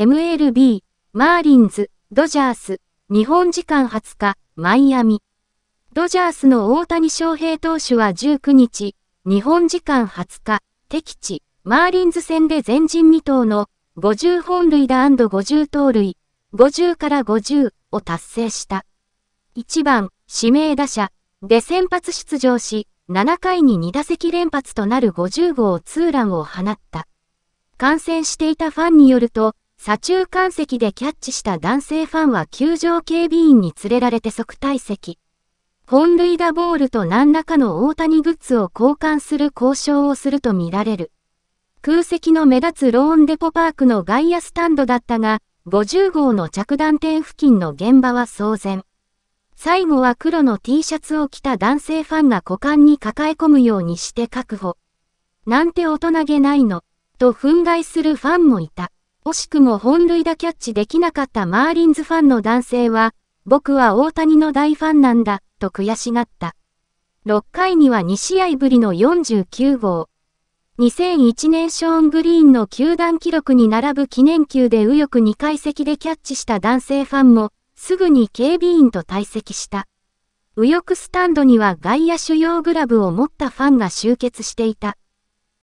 MLB、マーリンズ、ドジャース、日本時間20日、マイアミ。ドジャースの大谷翔平投手は19日、日本時間20日、敵地、マーリンズ戦で前人未到の50本塁打 &50 盗塁、50から50を達成した。1番、指名打者で先発出場し、7回に2打席連発となる50号ツーランを放った。感染していたファンによると、左中間席でキャッチした男性ファンは球場警備員に連れられて即退席。本塁打ボールと何らかの大谷グッズを交換する交渉をするとみられる。空席の目立つローンデポパークの外野スタンドだったが、50号の着弾点付近の現場は騒然。最後は黒の T シャツを着た男性ファンが股間に抱え込むようにして確保。なんて大人げないの、と憤慨するファンもいた。惜しくも本塁打キャッチできなかったマーリンズファンの男性は、僕は大谷の大ファンなんだ、と悔しがった。6回には2試合ぶりの49号。2001年ショーン・グリーンの球団記録に並ぶ記念球で右翼2階席でキャッチした男性ファンも、すぐに警備員と退席した。右翼スタンドには外野手用グラブを持ったファンが集結していた。